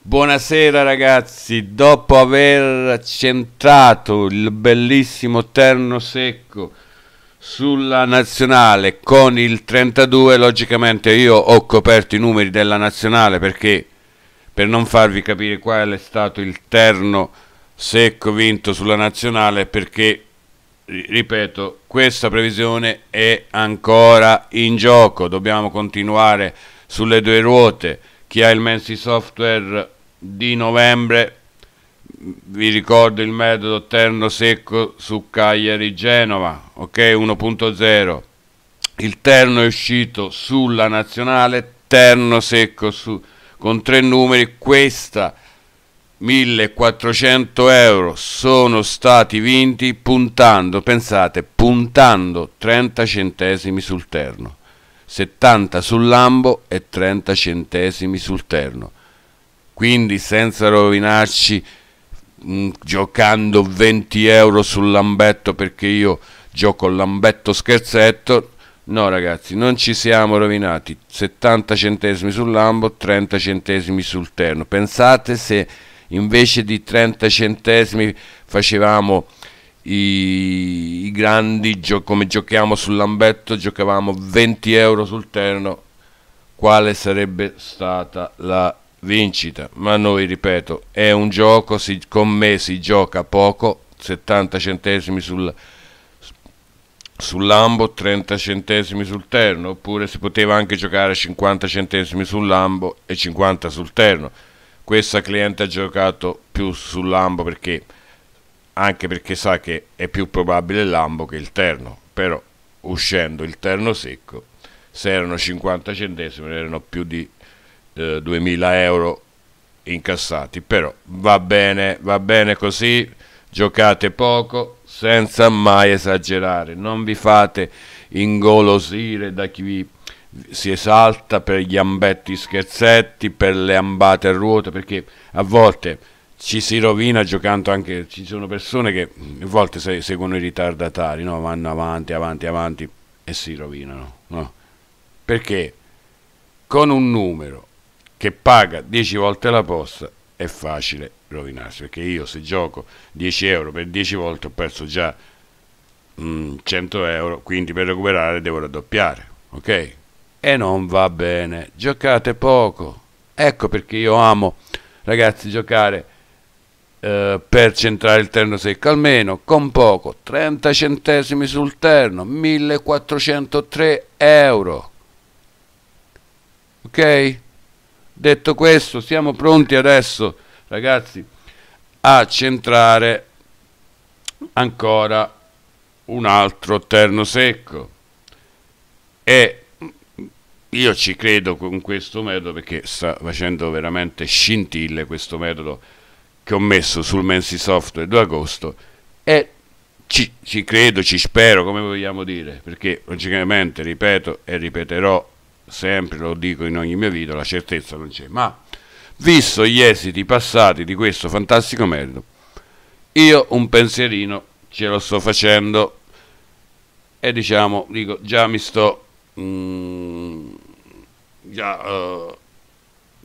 Buonasera ragazzi, dopo aver centrato il bellissimo terno secco sulla nazionale con il 32, logicamente io ho coperto i numeri della nazionale perché per non farvi capire qual è stato il terno secco vinto sulla nazionale perché ripeto, questa previsione è ancora in gioco, dobbiamo continuare sulle due ruote chi ha il Mensi Software di novembre vi ricordo il metodo terno secco su Cagliari Genova ok 1.0 il terno è uscito sulla nazionale terno secco su, con tre numeri questa 1400 euro sono stati vinti puntando pensate puntando 30 centesimi sul terno 70 sul lambo e 30 centesimi sul terno. Quindi senza rovinarci mh, mm, giocando 20 euro sul lambetto perché io gioco l'ambetto scherzetto, no ragazzi, non ci siamo rovinati. 70 centesimi sul lambo, 30 centesimi sul terno. Pensate se invece di 30 centesimi facevamo i, i grandi, gio, come giochiamo sul lambetto, giocavamo 20 euro sul terno, quale sarebbe stata la vincita? Ma noi, ripeto, è un gioco, si, con me si gioca poco, 70 centesimi sul sull'ambo 30 centesimi sul terno oppure si poteva anche giocare 50 centesimi sull'ambo e 50 sul terno questa cliente ha giocato più sull'ambo perché anche perché sa che è più probabile l'ambo che il terno, però uscendo il terno secco, se erano 50 centesimi erano più di eh, 2000 euro incassati, però va bene, va bene così, giocate poco senza mai esagerare, non vi fate ingolosire da chi vi si esalta per gli ambetti scherzetti, per le ambate a ruota, perché a volte ci si rovina giocando anche, ci sono persone che a volte seguono i ritardatari, no? vanno avanti, avanti, avanti e si rovinano. No? Perché con un numero che paga 10 volte la posta è facile rovinarsi, perché io se gioco 10 euro per 10 volte ho perso già mm, 100 euro, quindi per recuperare devo raddoppiare, ok? E non va bene, giocate poco. Ecco perché io amo, ragazzi, giocare eh, per centrare il terno secco almeno con poco 30 centesimi sul terno 1403 euro ok detto questo siamo pronti adesso ragazzi a centrare ancora un altro terno secco e io ci credo con questo metodo perché sta facendo veramente scintille questo metodo che ho messo sul Mensi Software 2 agosto e ci, ci credo, ci spero, come vogliamo dire, perché logicamente, ripeto e ripeterò sempre, lo dico in ogni mio video, la certezza non c'è, ma visto gli esiti passati di questo fantastico merito, io un pensierino ce lo sto facendo e diciamo, dico, già mi sto, mh, mm, già uh,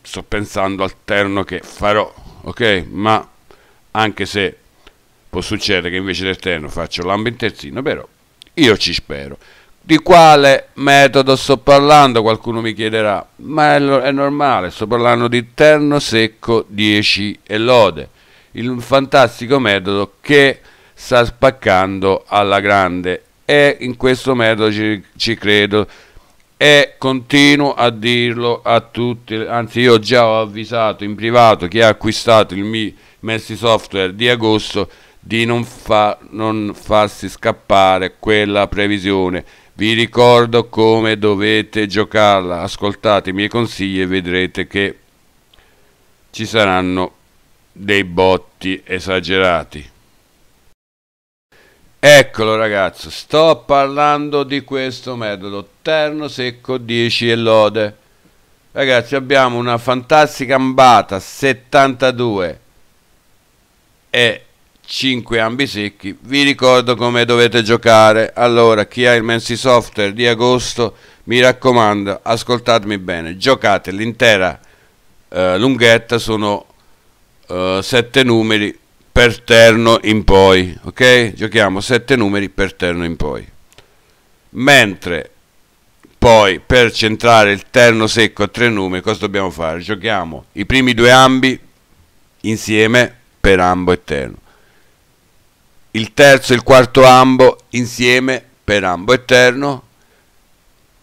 sto pensando al terno che farò ok? Ma anche se può succedere che invece del d'esterno faccio lambo in terzino, però io ci spero. Di quale metodo sto parlando? Qualcuno mi chiederà, ma è, è normale, sto parlando di terno secco 10 e lode, il fantastico metodo che sta spaccando alla grande e in questo metodo ci, ci credo e continuo a dirlo a tutti, anzi io già ho avvisato in privato chi ha acquistato il mio Messi Software di agosto di non, fa, non farsi scappare quella previsione. Vi ricordo come dovete giocarla, ascoltate i miei consigli e vedrete che ci saranno dei botti esagerati. Eccolo ragazzi, sto parlando di questo metodo, terno secco 10 e lode. Ragazzi abbiamo una fantastica ambata 72 e 5 ambi secchi. Vi ricordo come dovete giocare. Allora, chi ha il Mensi Software di agosto, mi raccomando, ascoltatemi bene, giocate l'intera eh, lunghetta, sono eh, 7 numeri per terno in poi, ok? Giochiamo sette numeri per terno in poi. Mentre poi per centrare il terno secco a tre numeri, cosa dobbiamo fare? Giochiamo i primi due ambi insieme per ambo e terno. Il terzo e il quarto ambo insieme per ambo e terno.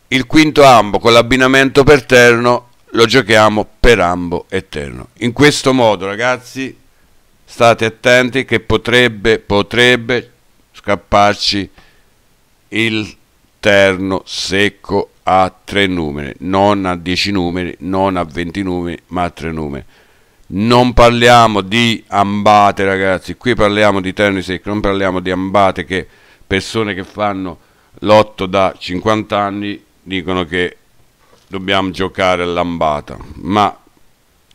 Il quinto ambo con l'abbinamento per terno lo giochiamo per ambo e terno. In questo modo, ragazzi, state attenti che potrebbe, potrebbe scapparci il terno secco a tre numeri, non a dieci numeri, non a venti numeri, ma a tre numeri. Non parliamo di ambate, ragazzi, qui parliamo di terni secchi, non parliamo di ambate che persone che fanno l'otto da 50 anni dicono che dobbiamo giocare all'ambata, ma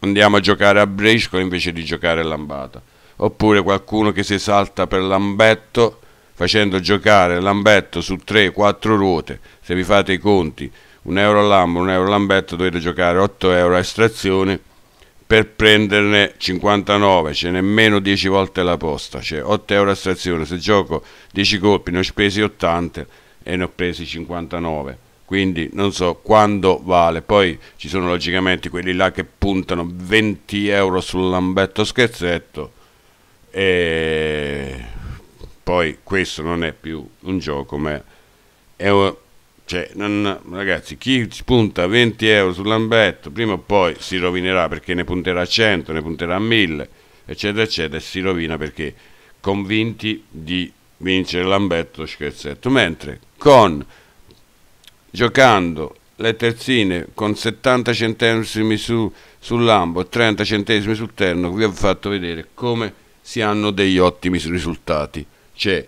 andiamo a giocare a briscola invece di giocare a lambata. Oppure qualcuno che si salta per lambetto facendo giocare lambetto su 3-4 ruote, se vi fate i conti, un euro all'ambo, un euro lambetto, dovete giocare 8 euro a estrazione per prenderne 59, ce n'è meno 10 volte la posta, cioè 8 euro a estrazione, se gioco 10 colpi ne ho spesi 80 e ne ho presi 59 quindi non so quando vale. Poi ci sono logicamente quelli là che puntano 20 euro sul lambetto scherzetto e poi questo non è più un gioco, ma è un... Cioè, non, ragazzi, chi punta 20 euro sul lambetto prima o poi si rovinerà perché ne punterà 100, ne punterà 1000, eccetera, eccetera, e si rovina perché convinti di vincere lambetto scherzetto. Mentre con giocando le terzine con 70 centesimi su, lambo e 30 centesimi sul terno, vi ho fatto vedere come si hanno degli ottimi risultati. C'è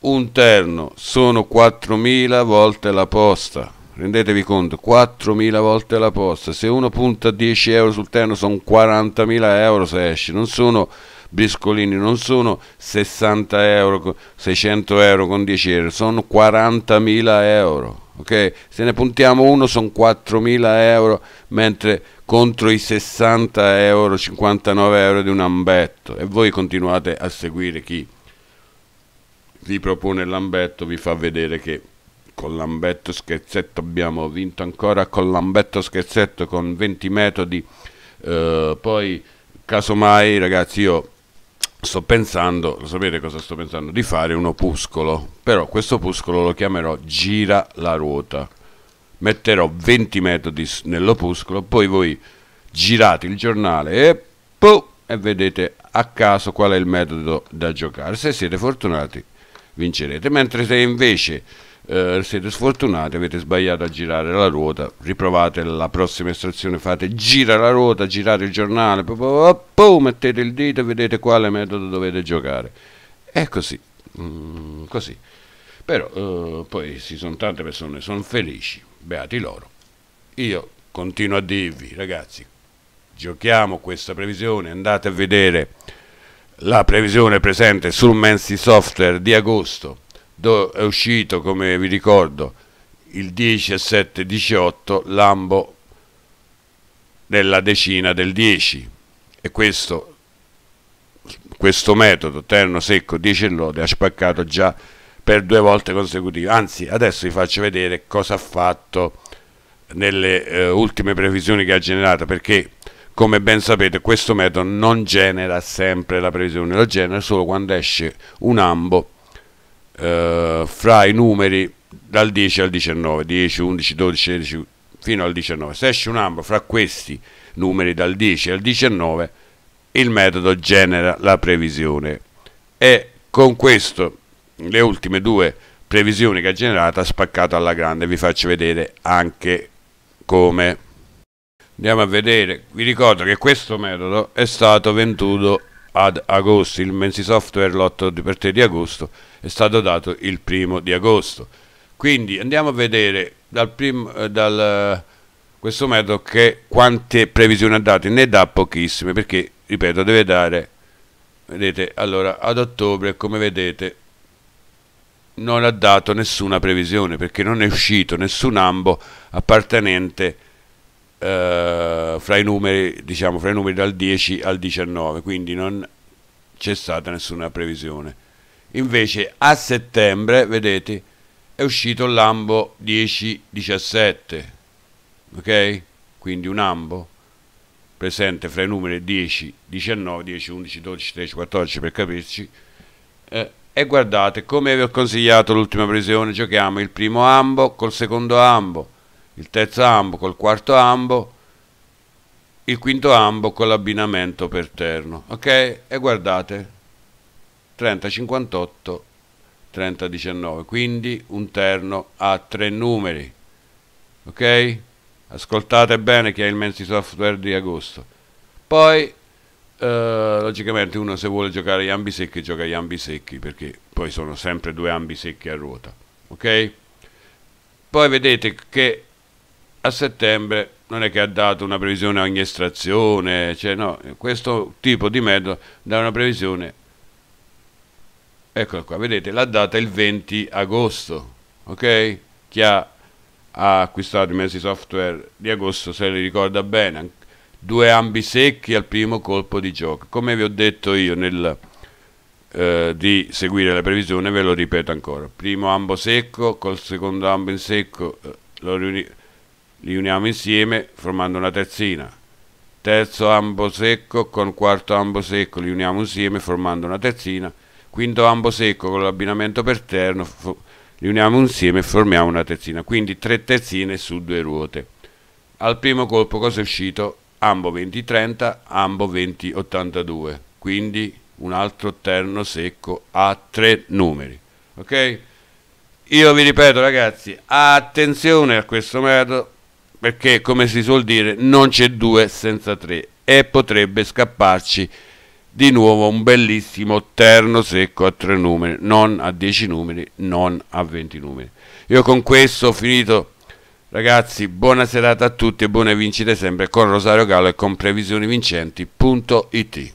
un terno, sono 4.000 volte la posta. Rendetevi conto, 4.000 volte la posta. Se uno punta 10 euro sul terno sono 40.000 euro se esce, non sono briscolini, non sono 60 euro, 600 euro con 10 euro, sono 40.000 euro Okay? Se ne puntiamo uno sono 4.000 euro, mentre contro i 60 euro, 59 euro di un ambetto. E voi continuate a seguire chi vi propone l'ambetto, vi fa vedere che con l'ambetto scherzetto abbiamo vinto ancora con l'ambetto scherzetto con 20 metodi. Eh, poi, casomai, ragazzi, io sto pensando, lo sapete cosa sto pensando? Di fare un opuscolo, però questo opuscolo lo chiamerò Gira la ruota. Metterò 20 metodi nell'opuscolo, poi voi girate il giornale e, puh, e vedete a caso qual è il metodo da giocare. Se siete fortunati vincerete, mentre se invece eh, siete sfortunati, avete sbagliato a girare la ruota, riprovate la prossima estrazione, fate gira la ruota, girate il giornale, poi mettete il dito e vedete quale metodo dovete giocare. È così, mm, così. Però eh, poi ci sono tante persone, sono felici, beati loro. Io continuo a dirvi, ragazzi, giochiamo questa previsione, andate a vedere la previsione presente sul Mensi Software di agosto è uscito, come vi ricordo, il 17 18 Lambo nella decina del 10 e questo, questo metodo terno secco 10 e lode ha spaccato già per due volte consecutive anzi adesso vi faccio vedere cosa ha fatto nelle eh, ultime previsioni che ha generato perché come ben sapete questo metodo non genera sempre la previsione lo genera solo quando esce un ambo eh, fra i numeri dal 10 al 19, 10, 11, 12, 13 fino al 19. Se esce un ambo fra questi numeri dal 10 al 19, il metodo genera la previsione e con questo le ultime due previsioni che ha generato ha spaccato alla grande, vi faccio vedere anche come. Andiamo a vedere, vi ricordo che questo metodo è stato venduto ad agosto, il Mensi Software l'8 per te di agosto è stato dato il primo di agosto. Quindi andiamo a vedere dal primo, eh, dal, eh, questo metodo che quante previsioni ha dato, ne dà pochissime perché, ripeto, deve dare, vedete, allora ad ottobre come vedete non ha dato nessuna previsione perché non è uscito nessun ambo appartenente eh, fra, i numeri, diciamo, fra i numeri dal 10 al 19, quindi non c'è stata nessuna previsione. Invece a settembre, vedete, è uscito l'ambo 10-17, ok? Quindi un ambo presente fra i numeri 10, 19, 10, 11, 12, 13, 14 per capirci. Eh, e guardate, come vi ho consigliato l'ultima previsione, giochiamo il primo ambo col secondo ambo il terzo ambo col quarto ambo, il quinto ambo con l'abbinamento per terno. Ok? E guardate, 30-58, 30-19, quindi un terno a tre numeri. Ok? Ascoltate bene che è il Mensi Software di agosto. Poi Uh, logicamente uno se vuole giocare gli ambi secchi gioca gli ambi secchi perché poi sono sempre due ambi secchi a ruota ok poi vedete che a settembre non è che ha dato una previsione a ogni estrazione, cioè no, questo tipo di metodo dà una previsione. Eccola qua, vedete, la data è il 20 agosto, ok? Chi ha, ha acquistato i mesi software di agosto se li ricorda bene, due ambi secchi al primo colpo di gioco. Come vi ho detto io nel, eh, di seguire la previsione, ve lo ripeto ancora. Primo ambo secco, col secondo ambo in secco eh, lo riunisco li uniamo insieme formando una terzina. Terzo ambo secco con quarto ambo secco li uniamo insieme formando una terzina. Quinto ambo secco con l'abbinamento per terno li uniamo insieme e formiamo una terzina. Quindi tre terzine su due ruote. Al primo colpo cosa è uscito? Ambo 20-30, ambo 20-82. Quindi un altro terno secco a tre numeri. Ok? Io vi ripeto ragazzi, attenzione a questo metodo perché come si suol dire non c'è due senza tre e potrebbe scapparci di nuovo un bellissimo terno secco a tre numeri, non a dieci numeri, non a venti numeri. Io con questo ho finito, ragazzi, buona serata a tutti e buone vincite sempre con Rosario Gallo e con previsionivincenti.it.